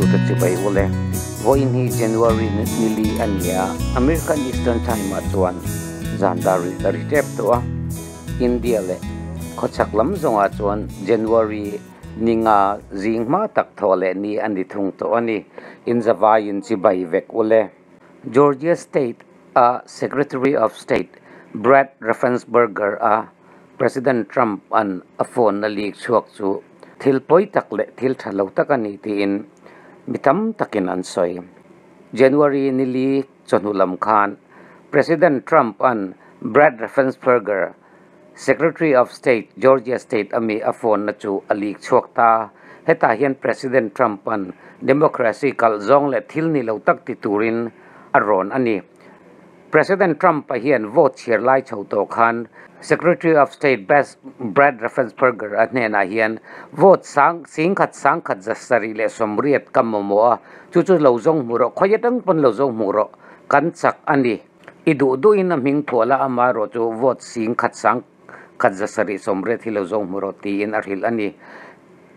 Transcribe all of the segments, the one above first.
tu ta chi bai wole vo in hi january nili ania american eastern time atuan zandari dari tep to india le khochak lam zonga chuan january ninga jingma tak thole ni ani thung to ani in zawai in chi bai vek wole georgia state a secretary of state brad raffensberger a president trump an a phone na leak chuak chu thil poi tak le thil thalo tak ani ti in mitam takin ansoy. January nili chonulam khan, President Trump an Brad Raffensperger, Secretary of State, Georgia State ami afon na chu alik chokta, heta hiyan President Trump an democracy kal zong le thil ni lautak titurin aron anip. President Trump ไปเห็นวอชเชอร์ไลท์โตคัน Secretary of State Best Brad Raffensperger อันเนี่ยนะเห็นวอสังสิงขัดสังขัดจะสรีเลสมเรียตกรรมมัวชุดชุดเหล่าจงมุรอคอยดังเป็นเหล่าจงมุรอกันสักอันนี้อิดูดูอินมิงทัวละอามารอจูวอสิงขัดสังขัดจะสรีสมเรียตที่เหล่าจงมุรอตีอินอาริลอันนี้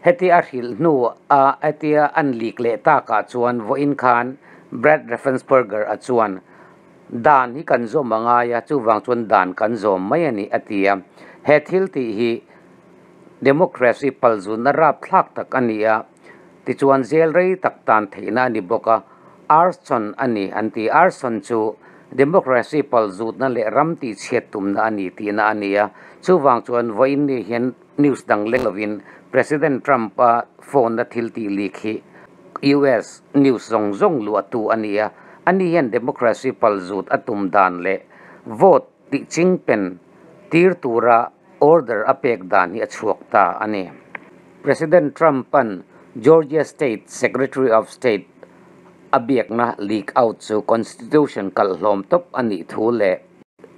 เฮติอาริลนู่อ่าเฮติอันลีกเลต้ากัดชวนวอินคัน Brad Raffensperger อัดชวน dan hi kan zo manga ya chu wang chuan dan kan zo mai ani atia he thil ti hi democracy pal zu na rap thak tak ania ti chuan jail rei tak tan theina ni boka arson ani anti arson chu democracy pal zu na le ram ti chhet tum na ani ti na ania chu wang chuan voin ni hian news dang le lovin president trump a phone na thil ti likhi us news zong zong lu atu ania anian democracy paljut atum dan le vote ti chingpen tir tura order apek dan hi achuakta ani president trump an georgia state secretary of state abiakna leak out to constitution kalhlom top ani thu le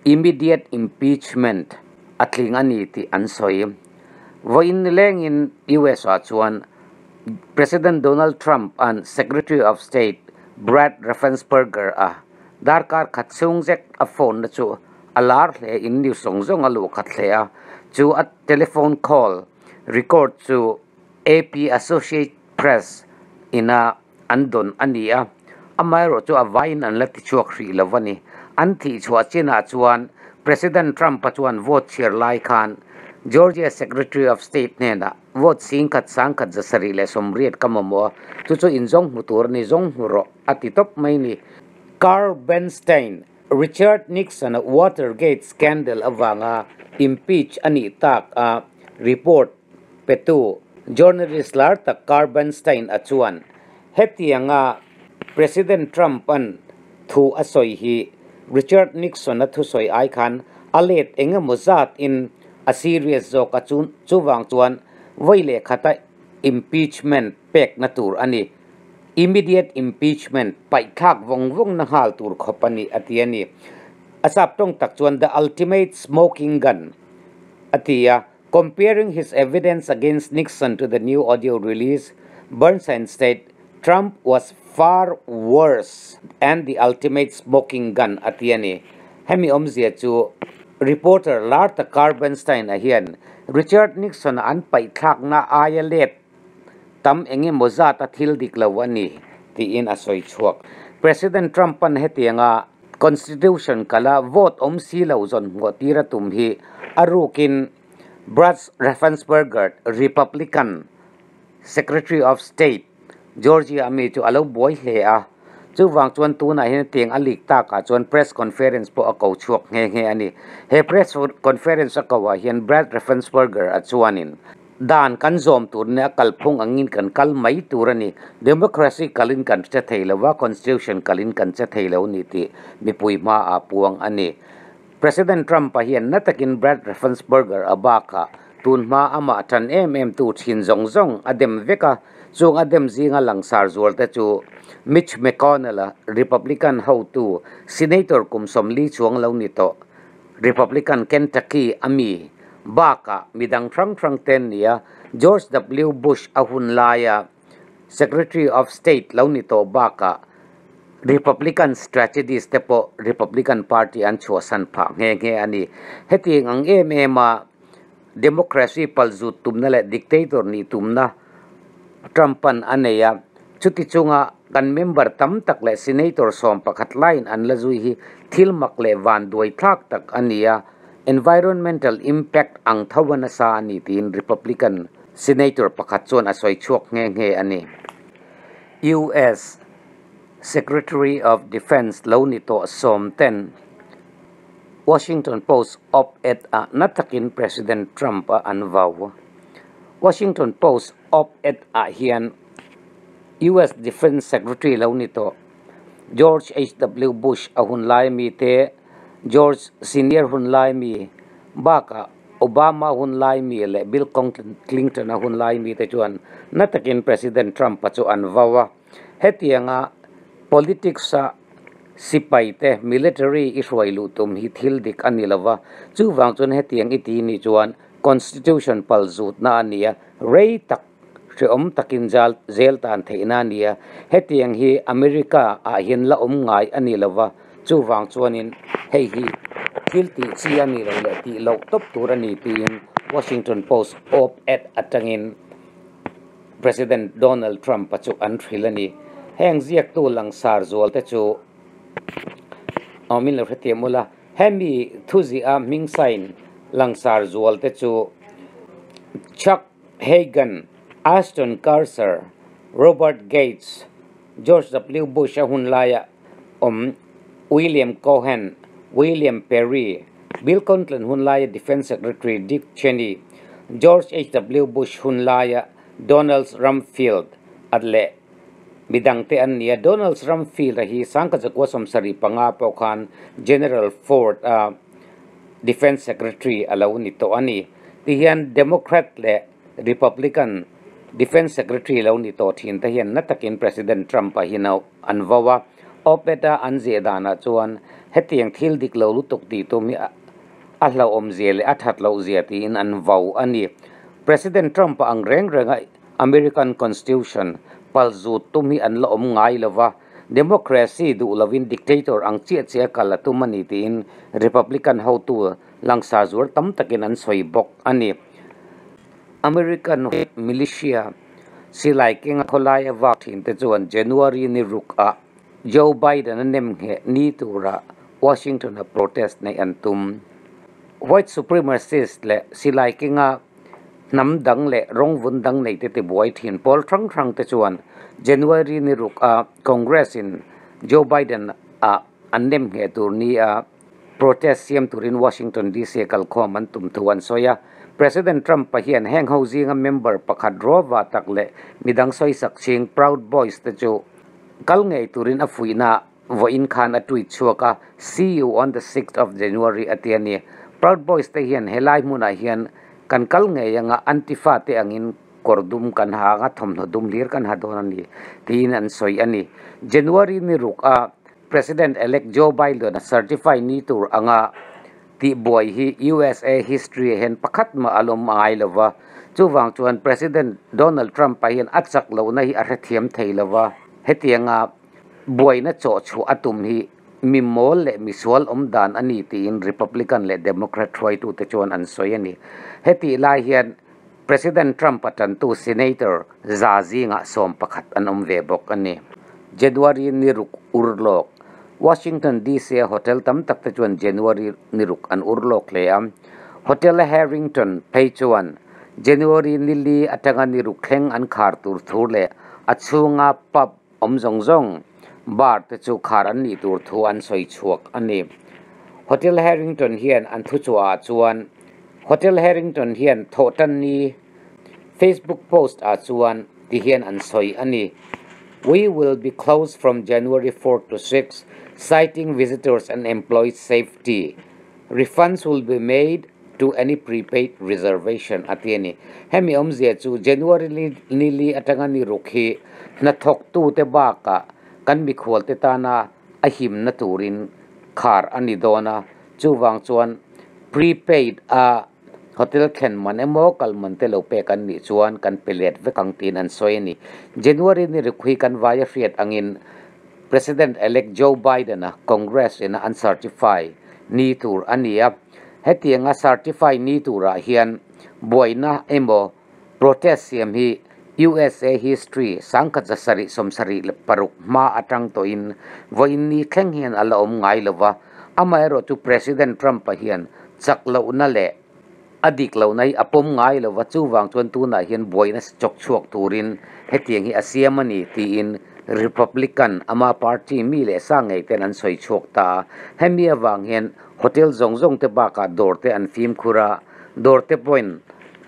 immediate impeachment atling ani ti ansoi voin leng in us chuan president donald trump and secretary of state Brad Raffensperger a dar kar khat chung a phone na chu alar le in new song zong alu khat le a chu a telephone call record chu AP Associate Press in a andon ania amai ro chu a vain an lati chu khri lawani anthi chu a chena chuan president trump pa chuan vote chair lai khan Georgia Secretary of State nè na vote sing kat sang kat zasari le som riet kamamo tu tu in zong mutur ni zong ro atitop mai ni Carl Benstein Richard Nixon Watergate scandal avanga impeach ani tak a uh, report petu journalist lar ta Carl Benstein achuan hetianga President Trump an thu asoi hi Richard Nixon athu soi ai khan alet enga mozat in a serious zawk a chun chuwang chuan voile khata impeachment pek na tur ani immediate impeachment paikhak wongwong na hal tur khopani atiani asap tong tak chuan the ultimate smoking gun atia comparing his evidence against Nixon to the new audio release Bernstein said Trump was far worse and the ultimate smoking gun atiani hemi omzia chu reporter Larta Carbenstein ahian Richard Nixon an pai thak na aya lep tam engi moza ta thil dik lo ani ti in asoi chuak President Trump an hetianga constitution kala vote om si lo zon ngo tira tum hi arukin Brad Raffensperger Republican Secretary of State Georgia Ami to alo boy le chu wang chuan tu na hin ting alik ta ka chuan press conference po ako chuak nge nge ani he press conference akawa hian Brad Raffensperger a chuanin dan kan zom tur ne kal phung angin kan kal mai turani democracy kalin kan che theilawa constitution kalin kan che theilaw ni ti mipui ma a puang ani president trump pa hian natakin Brad Raffensperger abaka tunma ama tan em em tu thin zong zong adem veka chung adem zinga lang zual te chu Mitch McConnell ah, Republican how to Senator Kumsom Lee chuang lo nito Republican Kentucky ami baka midang trang trang ten niya George W. Bush ahun laya Secretary of State lo nito baka Republican strategist te eh, po Republican Party an chuasan pha nge nge ani heti ang em ema ah, democracy palzu tumnale dictator ni tumna Trump Trumpan aneya chuti chunga kan member tam tak le senator som pakhat line an la zui hi thil mak le van duai thak tak ania environmental impact ang thawana sa ani tin republican senator pakhat chon asoi chuak nge nge ani US Secretary of Defense Lonito Som Ten Washington Post op-ed a natakin President Trump a anvaw Washington Post of ed ahian US Defense Secretary launito George H.W. Bush ahun lai mi te George Senior hun lai mi baka Obama hun lai mi le Bill Clinton hun lai mi te chuan natakin President Trump pa chuan vawa hetianga politics sa sipai te military israel lutum hi thil dik anilawa chu wang chun hetiang iti ni chuan constitution pal zut na ania rei tak re om takin jal zel tan theina nia hetiang hi america a à hin la om ngai ani lova chu wang chuanin hei hi kilti chi ani lo le ti lo top tur ani ti in washington post op ed atangin president donald trump pachu an thrilani heng ziak tu lang sar zol te chu omin lo hretia mula hemi thuzi a ming sign langsar zual te chu chuck hagan Aston Carter, Robert Gates, George W. Bush ahun laya, um, William Cohen, William Perry, Bill Clinton hun laya Defense Secretary Dick Cheney, George H. W. Bush hun laya Donald Rumfield adle. Bidang te an niya Donald Rumfield ahi sangka sa kwasom sari pangapaw kan General Ford uh, Defense Secretary alaw nito ani. Tihan Democrat le Republican defense secretary lo ni to thin ta hian natakin president trump a hina anwawa opeta anje dana chuan hetiang thil dik lo lutuk ti to mi a hlo om zele a that lo zia ti in an vau ani president trump ang reng renga american constitution pal zu tumi an lo om ngai lova democracy du lovin dictator ang chia chia kala tu mani tin republican ho tu langsa zur tam takin an soi bok ani American militia si lai ke nga kholai awak thin te chuan January ni ruk a Joe Biden an nem nge ni tura Washington a protest nei an tum white supremacist le si lai keng a nam dang le rong vun dang nei te te boy thin pol thang thang te chuan January ni ruk a Congress in Joe Biden a an nem nge tur ni a protest siam turin Washington DC kal khom an tum thuan soya President Trump pahian heng housing a member pakhadrova takle midang midangsoi sakching proud boys te chu kalngei turin afuina voin khan atui chuaka see you on the 6th of January atiani proud boys te hian helai muna hian kan kalngei anga antifa te angin kordum kan ha nga thomno dum lir kan ha don ani tin an soi ani January ni ruka ah, President elect Joe Biden certify ni tur anga ah, ti boy hi USA history hen pakhat ma alom ai lova chuwang chuan president Donald Trump pa hian achak lo na hi a rethiam thei lova hetianga boy na cho chu atum hi mi mol le mi sual om dan ani ti in republican le democrat thoi tu te chuan an soi ani heti lai hian president Trump atan tu senator zazi nga som pakhat an om ve bok ani January ni ruk urlok Washington DC hotel tam tak te chuan January niruk an urlok leam hotel Harrington pay chuan January nili atanga niruk kheng an khar tur thur le achunga pub om zong zong bar te chu khar an ni tur thu an soi chuak ani hotel Harrington hian an thu chua chuan hotel Harrington hian thotan ni Facebook post a chuan ti hian an soi ani We will be closed from January 4 to 6, citing visitors and employees' safety. Refunds will be made to any prepaid reservation at any hemi om chu january nili ni atanga ni rukhi na thoktu te baka kan bi te ta na na turin kar ani dona chu chuan prepaid a ฮอทลแคนมันเอมโอกัลมันเตลเปกันนี่ชวนกันเปลี่ยนเวกังตีนันสวยนี่เจนวารนี่รคุยกันวายฟรีดอังอินประธานเอเล็กโจไบเดนนะคอนเกรสเนอันเซอร์ติฟายนี่ทูร์อันนี้อ่ะเหตุยังอันซอร์ติฟายนี่ทูร์อ่ะเฮียนบวยนะเอโมโประเตสเซียมฮี USA history สังคัจสริสมสริปรุมาอัตังตัวอินวันนี้แข่งเฮียนอัลลอฮ์มไงลวะอเมริกาทูประธานาธิบดีทรัมป์เฮียนจักรลาวนั่นแหละ adik lo nei apom ngai lo wachu wang chuan tu na hian boina chok chuak turin hetiang hi asiam ani ti in republican ama party mi le sa ngei ten an soi chok ta hemi awang hian hotel zong zong te baka dor te an film khura dor te point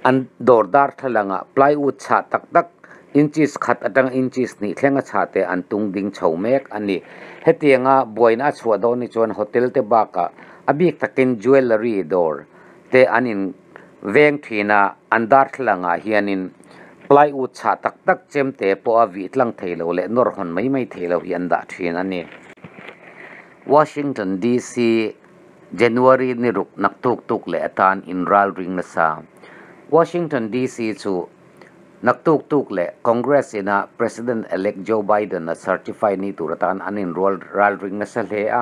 an dor dar thalanga plywood cha tak tak inches khat atang inches ni thlenga cha te an tung ding chho mek ani hetianga boina chhuado ni chuan hotel te baka abik takin jewelry dor te anin veng thina an dar thlanga ah hianin plywood chha tak tak chem te po a vi tlang theilo le nor hon mai mai theilo hi an da thin ani washington dc january ni ruk nak tuk tuk le atan in ral ring na sa washington dc chu nak tuk tuk le congress ina president elect joe biden a certify ni turatan anin rol ral ring na sa le a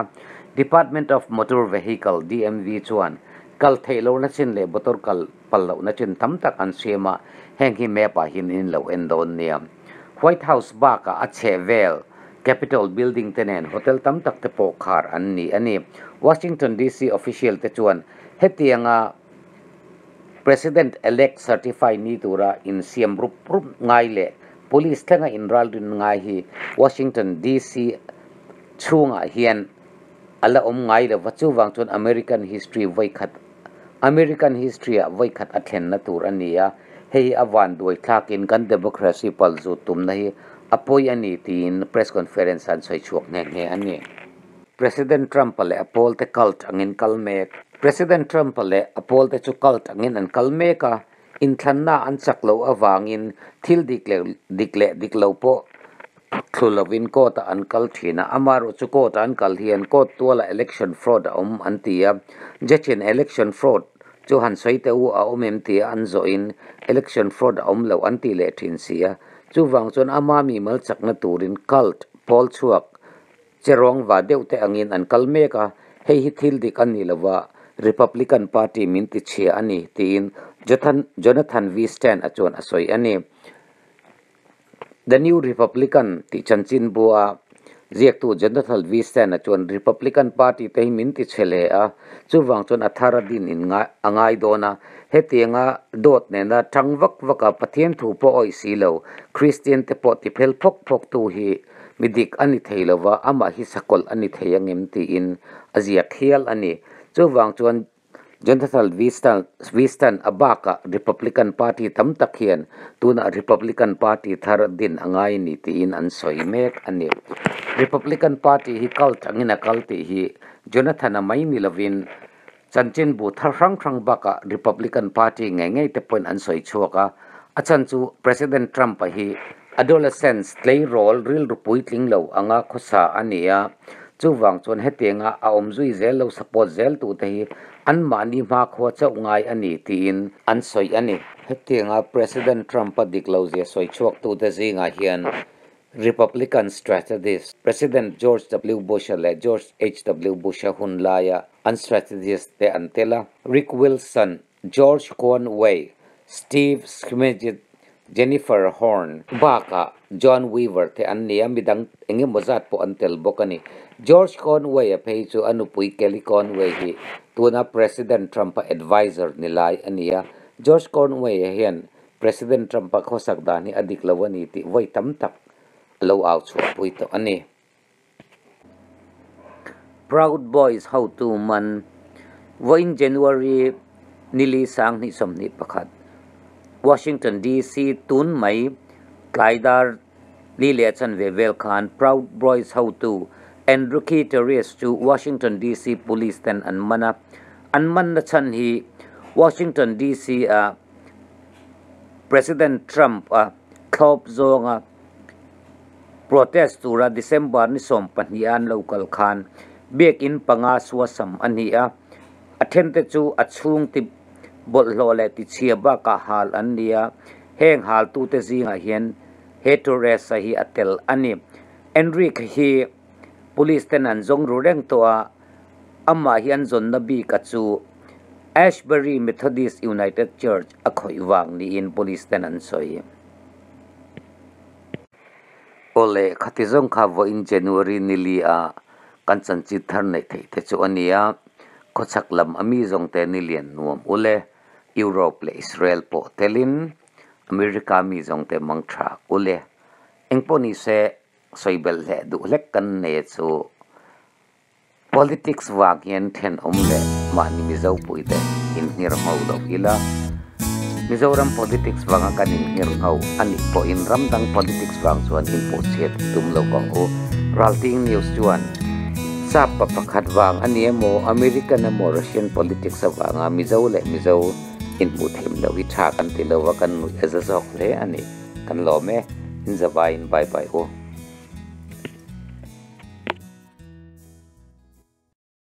department of motor vehicle dmv chuan kal thailo na chin le motor kal pallo na chin tam tak an sema heng hi mepa hin in lo en don niam white house ba ka ache vel capitol building tenen hotel tam tak te pokhar an ni ani washington dc official te chuan hetianga president elect certify ni tura in siam rup rup ngai le police tlenga in ral din ngai hi washington dc chunga hian ala om ngai le wachu wang chun american history voi khat American history a vai khat athen na tur ania hei awan doi thlak in kan democracy pal zu tum na hi apoi ani tin press conference an soi chuak ne nge ani president trump le apol te cult angin kalme president trump le apol te chu cult angin an kalme ka in thanna an chaklo awangin thil dikle dikle diklo po thlulovin ko ta an kal thina amaru chu ko ta an kal hian ko tuala election fraud om antia jachin election fraud chu han soi te u a omem thì an zo in election fraud om lo an ti le thin sia chu wang chon ama mi mal chakna turin cult pol chuak cherong wa deu te angin an kalme hay hei hi đi dik an ni lawa republican party min ti che ani tin jonathan jonathan v stan achon asoi ani the new republican chân chanchin bua ziek tu jendathal visen a chuan republican party te min ti chhele a chuwang chuan athara din in nga angai dona he tianga dot ne na changwak waka pathian thu po oi si lo christian te po ti phel phok phok tu hi midik ani theilowa ama hi sakol ani theyangem ti in azia khial ani chuwang chuan Jonathan Winston, Winston Abaka, Republican Party tam takian tuna Republican Party thar din angai ni ti in an soi mek ani Republican Party hi kal changina kalti hi Jonathan mai ni lovin chanchin bu thar rang rang baka Republican Party ngai ngai te point an soi chuka achan chu President Trump hi adolescence play role real rupuitling lo anga khosa ania chú chu wang chon hetenga à, a om zui zel lo support zel tu te hi an mani ma kho ngài anh ani tin anh soi anh hết ani hetenga president trump đã dik lo je soi chuak tu te zinga hiện Republican strategist President George W. Bush à le George H. W. Bush à hun laya an strategist te antela Rick Wilson, George Conway, Steve Schmidt, Jennifer Horn, Baka, John Weaver te an niya midang engi mozat po antel bokani George Conway, apay so ano po Kelly Conway hi tuna President Trump advisor nilai ania George Conway hiyan President Trump ko ni adik lawani ti wai tam tak lo out chu pui to ani Proud Boys how to man wain January nili sang ni somni pakhat Washington DC tun may Kaidar Liliatsan Vevel Khan Proud Boys how to Enrique Torres to Washington D.C. Police ten anmana anman chan hi Washington D.C. Uh, President Trump a uh, khop zonga protest tura December ni som panian local khan biak in panga suwa sam ania athem te chu achhung ti bol lo le ti chia ba ka hal ania heng hal tu te zinga hian he to rest hi atel ani Enrique hi พลิสเตนันจงรู้เรื่องตัวอำมาฮิอันจนนบีกัจจูเอชเบรีเมทอดิสยูไนเต็ดเชิร์ชอคอยวางนี้อินพลิสเตนันสอยโอเล่คัดจังข่าวว่าในเดือนูรีนี้ลีอากันสันจิตธรรมในที่ที่ชวนี้ก็สักลำอเมีจงเตนีิเลียนนวมโอเล่ยุโรปและอิสราเอลโปเทลินอเมริกามีจงเตมังทราโอเล่เอ็งปนิเซ soi soibel le du lek kan ne chu politics wa gen then om le ma ni mi zo pui te in nir mo do ila Mizoram politics wang kan in hir ngau ani po in ram ramdang politics wang chuan in po chet tum lo wang o ralting news chuan sa papakhat wang ani emo American emo Russian politics wang a mizo le mizo in mu them lo wi tha kan ti lo wa kan nu e as a zok le ani kan lo me in zawai in bye bye o